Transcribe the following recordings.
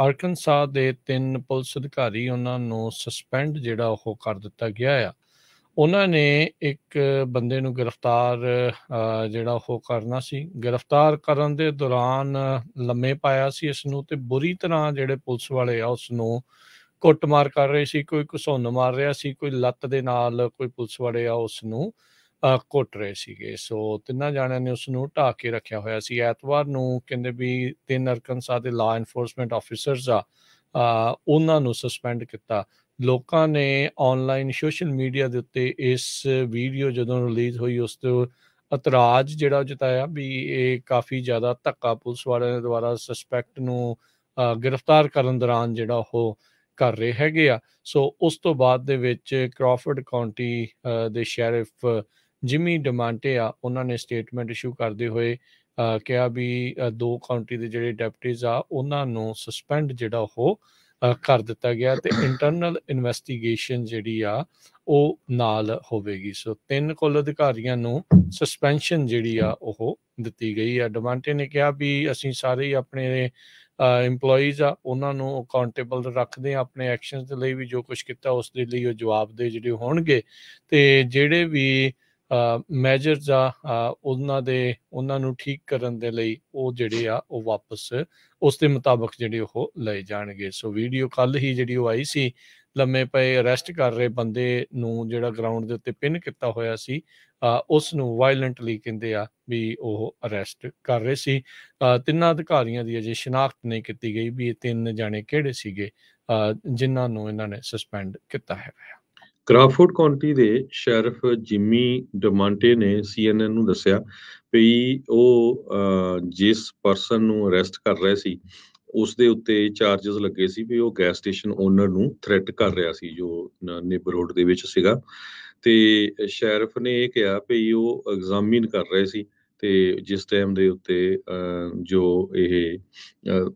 ਆਰਕਨਸਾ ਦੇ ਤਿੰਨ ਪੁਲਿਸ ਅਧਿਕਾਰੀ ਉਹਨਾਂ ਨੂੰ ਸਸਪੈਂਡ ਜਿਹੜਾ ਉਹ ਕਰ ਦਿੱਤਾ ਗਿਆ ਆ ਉਹਨਾਂ ਨੇ ਇੱਕ ਬੰਦੇ ਨੂੰ ਗ੍ਰਿਫਤਾਰ ਜਿਹੜਾ ਉਹ ਕਰਨਾ ਸੀ ਗ੍ਰਿਫਤਾਰ ਕਰਨ ਦੇ ਦੌਰਾਨ ਲੰਮੇ ਪਾਇਆ ਸੀ ਇਸ ਨੂੰ ਤੇ ਬੁਰੀ ਤਰ੍ਹਾਂ ਜਿਹੜੇ ਪੁਲਿਸ ਵਾਲੇ ਆ ਉਸ ਨੂੰ ਕੁੱਟਮਾਰ ਕਰ ਰਹੇ ਸੀ ਕੋਈ ਘਸੋਨ ਮਾਰ ਰਿਹਾ ਸੀ ਕੋਈ ਲੱਤ ਦੇ ਨਾਲ ਕੋਈ ਪੁਲਿਸ ਵਾਲੇ ਆ ਉਸ ਨੂੰ ਘੁੱਟ ਰਹੇ ਸੀਗੇ ਸੋ ਤਿੰਨਾਂ ਜਾਣਿਆਂ ਨੇ ਉਸ ਨੂੰ ਢਾ ਕੇ ਰੱਖਿਆ ਹੋਇਆ ਸੀ ਐਤਵਾਰ ਨੂੰ ਕਹਿੰਦੇ ਵੀ ਤਿੰਨ ਅਰਕਨਸਾ ਦੇ ਲਾ ਐਨਫੋਰਸਮੈਂਟ ਆਫੀਸਰਸ ਆ ਉਹਨਾਂ ਨੂੰ ਸਸਪੈਂਡ ਕੀਤਾ ਲੋਕਾਂ ਨੇ ਆਨਲਾਈਨ ਸੋਸ਼ਲ ਮੀਡੀਆ ਦੇ ਉੱਤੇ ਇਸ ਵੀਡੀਓ ਜਦੋਂ ਰਿਲੀਜ਼ ਹੋਈ ਉਸ ਤੋਂ ਇਤਰਾਜ਼ ਜਿਹੜਾ ਜਤਾਇਆ ਵੀ ਇਹ ਕਾਫੀ ਜ਼ਿਆਦਾ ਧੱਕਾ ਪੁਲਿਸ ਵਾਲਿਆਂ ਦੇ ਦੁਆਰਾ ਸਸਪੈਕਟ ਨੂੰ ਗ੍ਰਿਫਤਾਰ ਕਰਨ ਦੌਰਾਨ ਜਿਹੜਾ ਉਹ ਕਰ ਰਹੇ ਹੈਗੇ ਆ ਸੋ ਉਸ ਤੋਂ ਬਾਅਦ ਦੇ ਵਿੱਚ ਕ੍ਰਾਫਰਡ ਕਾਉਂਟੀ ਦੇ ਸ਼ੈਰਿਫ ਜਿਮੀ ਡਿਮਾਂਟੇ ਆ ਉਹਨਾਂ ਨੇ ਸਟੇਟਮੈਂਟ ਇਸ਼ੂ ਕਰਦੇ ਹੋਏ ਕਿਹਾ ਵੀ ਦੋ ਕਾਉਂਟੀ ਦੇ ਜਿਹੜੇ ਡਿਪਟੀਜ਼ ਆ ਉਹਨਾਂ ਨੂੰ ਸਸਪੈਂਡ ਜਿਹੜਾ ਉਹ ਕਰ ਦਿੱਤਾ ਗਿਆ ਤੇ ਇੰਟਰਨਲ ਇਨਵੈਸਟੀਗੇਸ਼ਨ ਜਿਹੜੀ ਆ ਉਹ ਨਾਲ ਹੋਵੇਗੀ ਸੋ ਤਿੰਨ ਕੋਲ ਅਧਿਕਾਰੀਆਂ ਨੂੰ ਸਸਪੈਂਸ਼ਨ ਜਿਹੜੀ ਆ ਉਹ ਦਿੱਤੀ ਗਈ ਆ ਡਮਾਂਟੇ ਨੇ ਕਿਹਾ ਵੀ ਅਸੀਂ ਸਾਰੇ ਹੀ ਆਪਣੇ ਇੰਪਲੋਈਜ਼ ਆ ਉਹਨਾਂ ਨੂੰ ਅਕਾਊਂਟੇਬਲ ਰੱਖਦੇ ਆ ਆਪਣੇ ਐਕਸ਼ਨਸ ਦੇ ਲਈ ਵੀ ਜੋ ਕੁਝ ਕੀਤਾ ਉਸ ਦੇ ਲਈ ਉਹ ਜਵਾਬਦੇ ਜਿਹੜੇ ਹੋਣਗੇ ਤੇ ਜਿਹੜੇ ਵੀ ਮੈਜਰਸ ਆ ਉਹਨਾਂ ਦੇ ਉਹਨਾਂ ਨੂੰ ਠੀਕ ਕਰਨ ਦੇ ਲਈ ਉਹ ਜਿਹੜੇ ਆ ਉਹ ਵਾਪਸ ਉਸ ਦੇ ਮੁਤਾਬਕ ਜਿਹੜੇ ਉਹ ਲਏ ਜਾਣਗੇ ਸੋ ਵੀਡੀਓ ਕੱਲ ਹੀ ਜਿਹੜੀ ਉਹ ਆਈ ਸੀ ਲੰਮੇ ਪਏ ਅਰੈਸਟ ਕਰ ਰਹੇ ਬੰਦੇ ਨੂੰ ਜਿਹੜਾ ਗਰਾਊਂਡ ਦੇ ਉੱਤੇ ਪਿੰਨ ਕੀਤਾ ਹੋਇਆ ਸੀ ਉਸ ਨੂੰ ਵਾਇਲੈਂਟਲੀ ਕਹਿੰਦੇ ਆ ਵੀ ਉਹ ਅਰੈਸਟ ਕਰ ਰਹੇ ਸੀ ਤਿੰਨਾਂ ਅਧਿਕਾਰੀਆਂ ਦੀ ਅਜੇ ਸ਼ਨਾਖਤ ਨਹੀਂ ਕੀਤੀ ਗਈ ਵੀ ਇਹ ਤਿੰਨ ਜਾਣੇ ਕਿਹੜੇ ਸੀਗੇ ਜਿਨ੍ਹਾਂ ਨੂੰ ਇਹਨਾਂ ਨੇ ਸਸਪੈਂਡ ਕੀਤਾ ਹੈ ਕਰਾਫੋਰਡ ਕਾਉਂਟੀ ਦੇ ਸ਼ੈਰਫ ਜਿਮੀ ਡਮਾਂਟੇ ਨੇ ਸੀਐਨਐਨ ਨੂੰ ਦੱਸਿਆ ਕਿ ਉਹ ਜਿਸ ਪਰਸਨ ਨੂੰ ਅਰੈਸਟ ਕਰ ਰਹੇ ਸੀ ਉਸ ਦੇ ਉੱਤੇ ਚਾਰजेस ਲੱਗੇ ਸੀ ਵੀ ਉਹ ਗੈਸ ਸਟੇਸ਼ਨ ਓਨਰ ਨੂੰ ਥ੍ਰੈਟ ਕਰ ਰਿਹਾ ਸੀ ਜੋ ਨੇਬਰਹੂਡ ਦੇ ਵਿੱਚ ਸੀਗਾ ਤੇ ਸ਼ੈਰਫ ਨੇ ਇਹ ਕਿਹਾ ਕਿ ਉਹ ਐਗਜ਼ਾਮਿਨ ਕਰ ਰਹੇ ਸੀ ਤੇ ਜਿਸ ਟਾਈਮ ਦੇ ਉੱਤੇ ਜੋ ਇਹ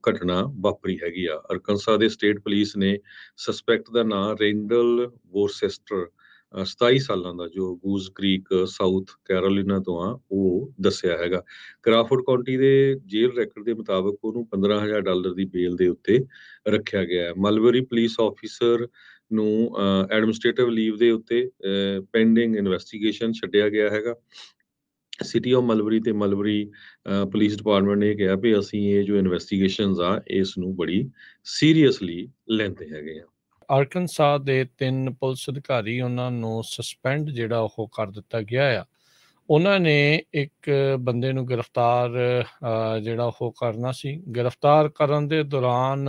ਘਟਨਾ ਵਾਪਰੀ ਹੈਗੀ ਆ ਅਰਕਨਸਾ ਦੇ ਸਟੇਟ ਪੁਲਿਸ ਨੇ ਸਸਪੈਕਟ ਦਾ ਨਾਮ ਰੈਂਡਲ ਵੋਰਸੈਸਟਰ 27 ਸਾਲਾਂ ਦਾ ਜੋ ਗੂਜ਼ ਕ੍ਰੀਕ ਸਾਊਥ ਕੈਰੋਲਿਨਾ ਤੋਂ ਆ ਉਹ ਦੱਸਿਆ ਹੈਗਾ ਕਰਾਫੋਰਡ ਕਾਉਂਟੀ ਦੇ ਜੇਲ੍ਹ ਰੈਕੋਰਡ ਦੇ ਮੁਤਾਬਕ ਉਹਨੂੰ 15000 ਡਾਲਰ ਦੀ ਬੇਲ ਦੇ ਉੱਤੇ ਰੱਖਿਆ ਗਿਆ ਹੈ ਮਲਵਰੀ ਪੁਲਿਸ ਆਫੀਸਰ ਨੂੰ ਐਡਮਿਨਿਸਟ੍ਰੇਟਿਵ ਲੀਵ ਦੇ ਉੱਤੇ ਪੈਂਡਿੰਗ ਇਨਵੈਸਟੀਗੇਸ਼ਨ ਛੱਡਿਆ ਗਿਆ ਹੈਗਾ ਸਿਟੀ ਆਫ ਮਲਬਰੀ ਤੇ ਮਲਬਰੀ ਪੁਲਿਸ ਡਿਪਾਰਟਮੈਂਟ ਨੇ ਕਿਹਾ ਵੀ ਅਸੀਂ ਇਹ ਜੋ ਇਨਵੈਸਟੀਗੇਸ਼ਨਸ ਆ ਇਸ ਨੂੰ ਬੜੀ ਸੀਰੀਅਸਲੀ ਲੈਂਦੇ ਹੈਗੇ ਆ ਆਰਕਨਸਾ ਦੇ ਤਿੰਨ ਪੁਲਿਸ ਅਧਿਕਾਰੀ ਉਹਨਾਂ ਨੂੰ ਸਸਪੈਂਡ ਜਿਹੜਾ ਉਹ ਕਰ ਦਿੱਤਾ ਗਿਆ ਆ ਉਹਨਾਂ ਨੇ ਇੱਕ ਬੰਦੇ ਨੂੰ ਗ੍ਰਿਫਤਾਰ ਜਿਹੜਾ ਉਹ ਕਰਨਾ ਸੀ ਗ੍ਰਿਫਤਾਰ ਕਰਨ ਦੇ ਦੌਰਾਨ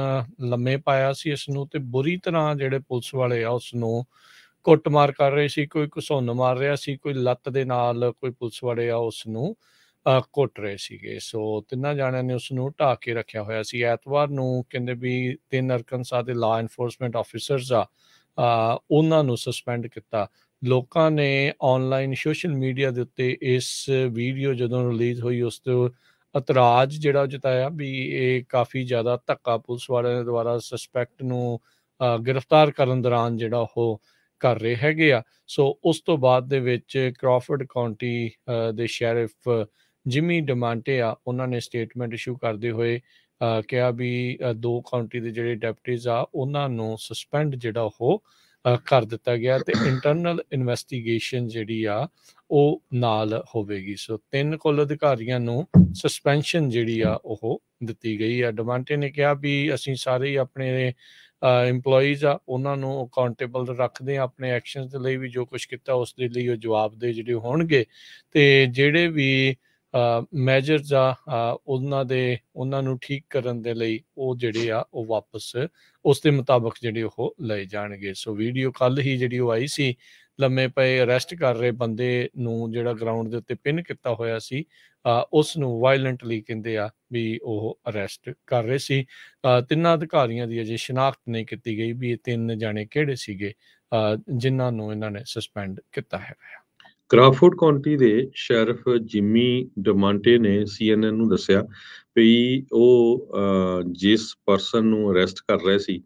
ਲੰਮੇ ਪਾਇਆ ਸੀ ਇਸ ਨੂੰ ਤੇ ਬੁਰੀ ਤਰ੍ਹਾਂ ਜਿਹੜੇ ਪੁਲਿਸ ਵਾਲੇ ਆ ਉਸ ਨੂੰ ਕੁੱਟਮਾਰ ਕਰ ਰਹੇ ਸੀ ਕੋਈ ਘਸੁੰਨ ਮਾਰ ਰਿਹਾ ਸੀ ਕੋਈ ਲੱਤ ਦੇ ਨਾਲ ਕੋਈ ਪੁਲਿਸ ਵੜੇ ਆ ਉਸ ਨੂੰ ਕੁੱਟ ਰਹੇ ਸੀਗੇ ਸੋ ਤਿੰਨਾਂ ਜਾਣਿਆਂ ਨੇ ਉਸ ਨੂੰ ਢਾ ਕੇ ਰੱਖਿਆ ਹੋਇਆ ਸੀ ਐਤਵਾਰ ਨੂੰ ਕਹਿੰਦੇ ਵੀ ਤਿੰਨ ਅਰਕਨਸਾ ਦੇ ਲਾ ਐਨਫੋਰਸਮੈਂਟ ਆਫੀਸਰਸ ਆ ਉਹਨਾਂ ਨੂੰ ਸਸਪੈਂਡ ਕੀਤਾ ਲੋਕਾਂ ਨੇ ਆਨਲਾਈਨ ਸੋਸ਼ਲ ਮੀਡੀਆ ਦੇ ਉੱਤੇ ਇਸ ਵੀਡੀਓ ਜਦੋਂ ਰਿਲੀਜ਼ ਹੋਈ ਉਸ ਤੇ ਇਤਰਾਜ਼ ਜਿਹੜਾ ਜਤਾਇਆ ਵੀ ਇਹ ਕਾਫੀ ਜ਼ਿਆਦਾ ਧੱਕਾ ਪੁਲਿਸ ਵਾਲਿਆਂ ਦੁਆਰਾ ਸਸਪੈਕਟ ਨੂੰ ਗ੍ਰਿਫਤਾਰ ਕਰਨ ਦੌਰਾਨ ਜਿਹੜਾ ਉਹ ਕਰ ਰਹੇ ਹੈਗੇ ਆ ਸੋ ਉਸ ਤੋਂ ਬਾਅਦ ਦੇ ਵਿੱਚ ਕ੍ਰਾਫਰਡ ਕਾਉਂਟੀ ਦੇ ਸ਼ੈਰਿਫ ਜਿਮੀ ਡਮਾਂਟੇ ਆ ਉਹਨਾਂ ਨੇ ਸਟੇਟਮੈਂਟ ਇਸ਼ੂ ਕਰਦੇ ਹੋਏ ਕਿਹਾ ਵੀ ਦੋ ਕਾਉਂਟੀ ਦੇ ਜਿਹੜੇ ਡੈਪਟੀਜ਼ ਆ ਉਹਨਾਂ ਨੂੰ ਸਸਪੈਂਡ ਜਿਹੜਾ ਉਹ ਕਰ ਦਿੱਤਾ ਗਿਆ ਤੇ ਇੰਟਰਨਲ ਇਨਵੈਸਟੀਗੇਸ਼ਨ ਜਿਹੜੀ ਆ ਉਹ ਨਾਲ ਹੋਵੇਗੀ ਸੋ ਤਿੰਨ ਕੁੱਲ ਅਧਿਕਾਰੀਆਂ ਨੂੰ ਸਸਪੈਂਸ਼ਨ ਜਿਹੜੀ ਆ ਉਹ ਦਿੱਤੀ ਗਈ ਆ ਡਮਾਂਟੇ ਨੇ ਕਿਹਾ ਵੀ ਅਸੀਂ ਸਾਰੇ ਆਪਣੇ EMPLOYEES ਆ ਉਹਨਾਂ ਨੂੰ ਅਕਾਊਂਟੇਬਲ ਰੱਖਦੇ ਆ ਆਪਣੇ ਐਕਸ਼ਨਸ ਦੇ ਲਈ ਵੀ ਜੋ ਕੁਝ ਕੀਤਾ ਉਸ ਦੇ ਲਈ ਉਹ ਜਵਾਬਦੇ ਜਿਹੜੇ ਹੋਣਗੇ ਤੇ ਜਿਹੜੇ ਵੀ ਮੈਜਰਸ ਆ ਉਹਨਾਂ ਦੇ ਉਹਨਾਂ ਨੂੰ ਠੀਕ ਕਰਨ ਦੇ ਲਈ ਉਹ ਜਿਹੜੇ ਆ ਉਹ ਵਾਪਸ ਉਸ ਦੇ ਮੁਤਾਬਕ ਜਿਹੜੇ ਉਹ ਲਏ ਜਾਣਗੇ ਸੋ ਵੀਡੀਓ ਕੱਲ ਹੀ ਜਿਹੜੀ ਉਹ ਆਈ ਸੀ ਲੰਮੇ ਪਏ ਅਰੈਸਟ ਕਰ ਰਹੇ ਬੰਦੇ ਨੂੰ ਜਿਹੜਾ ਗਰਾਊਂਡ ਦੇ ਉੱਤੇ ਪਿੰਨ ਕੀਤਾ ਹੋਇਆ ਸੀ ਉਸ ਨੂੰ ਵਾਇਲੈਂਟਲੀ ਕਹਿੰਦੇ ਆ ਵੀ ਉਹ ਅਰੈਸਟ ਕਰ ਰਹੇ ਸੀ ਤਿੰਨਾਂ ਅਧਿਕਾਰੀਆਂ ਦੀ ਅਜੇ ਸ਼ਨਾਖਤ ਨਹੀਂ ਕੀਤੀ ਗਈ ਵੀ ਇਹ ਤਿੰਨ ਜਾਣੇ ਕਿਹੜੇ ਸੀਗੇ ਜਿਨ੍ਹਾਂ ਨੂੰ ਇਹਨਾਂ ਨੇ ਸਸਪੈਂਡ ਕੀਤਾ ਹੈ ਕ੍ਰਾਫੋਰਡ ਕਾਉਂਟੀ ਦੇ ਸ਼ੈਰਫ ਜਿਮੀ ਡਮਾਂਟੇ ਨੇ ਸੀਐਨਐਨ ਨੂੰ ਦੱਸਿਆ ਵੀ ਉਹ ਜਿਸ ਪਰਸਨ ਨੂੰ ਅਰੈਸਟ ਕਰ ਰਹੇ ਸੀ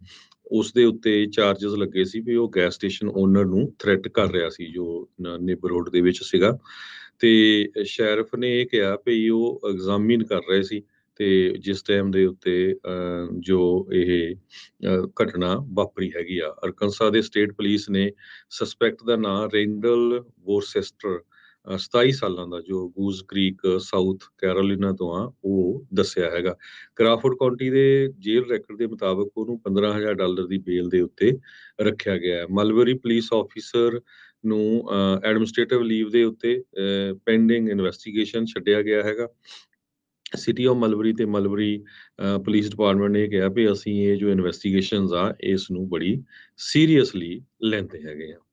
ਉਸ ਦੇ ਉੱਤੇ ਚਾਰजेस ਲੱਗੇ ਸੀ ਵੀ ਉਹ ਗੈਸ ਸਟੇਸ਼ਨ ਓਨਰ ਨੂੰ ਥ੍ਰੈਟ ਕਰ ਰਿਹਾ ਸੀ ਜੋ ਨੇਬਰਹੁੱਡ ਦੇ ਵਿੱਚ ਸੀਗਾ ਤੇ ਸ਼ੈਰਫ ਨੇ ਇਹ ਕਿਹਾ ਭਈ ਉਹ ਐਗਜ਼ਾਮਿਨ ਕਰ ਰਹੇ ਸੀ ਤੇ ਜਿਸ ਟਾਈਮ ਦੇ ਉੱਤੇ ਜੋ ਇਹ ਘਟਨਾ ਵਾਪਰੀ ਹੈਗੀ ਆ ਅਰਕਨਸਾ ਦੇ ਸਟੇਟ ਪੁਲਿਸ ਨੇ ਸਸਪੈਕਟ ਦਾ ਨਾਮ ਰੈਂਡਲ ਵੋਰਸੈਸਟਰ 27 ਸਾਲਾਂ ਦਾ ਜੋ ਗੂਜ਼ ਕ੍ਰੀਕ ਸਾਊਥ ਕੈਰੋਲਿਨਾ ਤੋਂ ਆ ਉਹ ਦੱਸਿਆ ਹੈਗਾ ਕਰਾਫੋਰਡ ਕਾਉਂਟੀ ਦੇ ਜੇਲ੍ਹ ਰੈਕੋਰਡ ਦੇ ਮੁਤਾਬਕ ਉਹਨੂੰ 15000 ਡਾਲਰ ਦੀ ਬੇਲ ਦੇ ਉੱਤੇ ਰੱਖਿਆ ਗਿਆ ਹੈ ਮਲਵਰੀ ਪੁਲਿਸ ਆਫੀਸਰ ਨੂੰ ਐਡਮਿਨਿਸਟ੍ਰੇਟਿਵ ਲੀਵ ਦੇ ਉੱਤੇ ਪੈਂਡਿੰਗ ਇਨਵੈਸਟੀਗੇਸ਼ਨ ਛੱਡਿਆ ਗਿਆ ਹੈਗਾ ਸਿਟੀ ਆਫ ਮਲਵਰੀ ਤੇ ਮਲਵਰੀ ਪੁਲਿਸ ਡਿਪਾਰਟਮੈਂਟ ਨੇ ਕਿਹਾ ਵੀ ਅਸੀਂ ਇਹ ਜੋ ਇਨਵੈਸਟੀਗੇਸ਼ਨਸ ਆ ਇਸ ਨੂੰ ਬੜੀ ਸੀਰੀਅਸਲੀ ਲੈਂਦੇ ਹੈਗੇ ਆ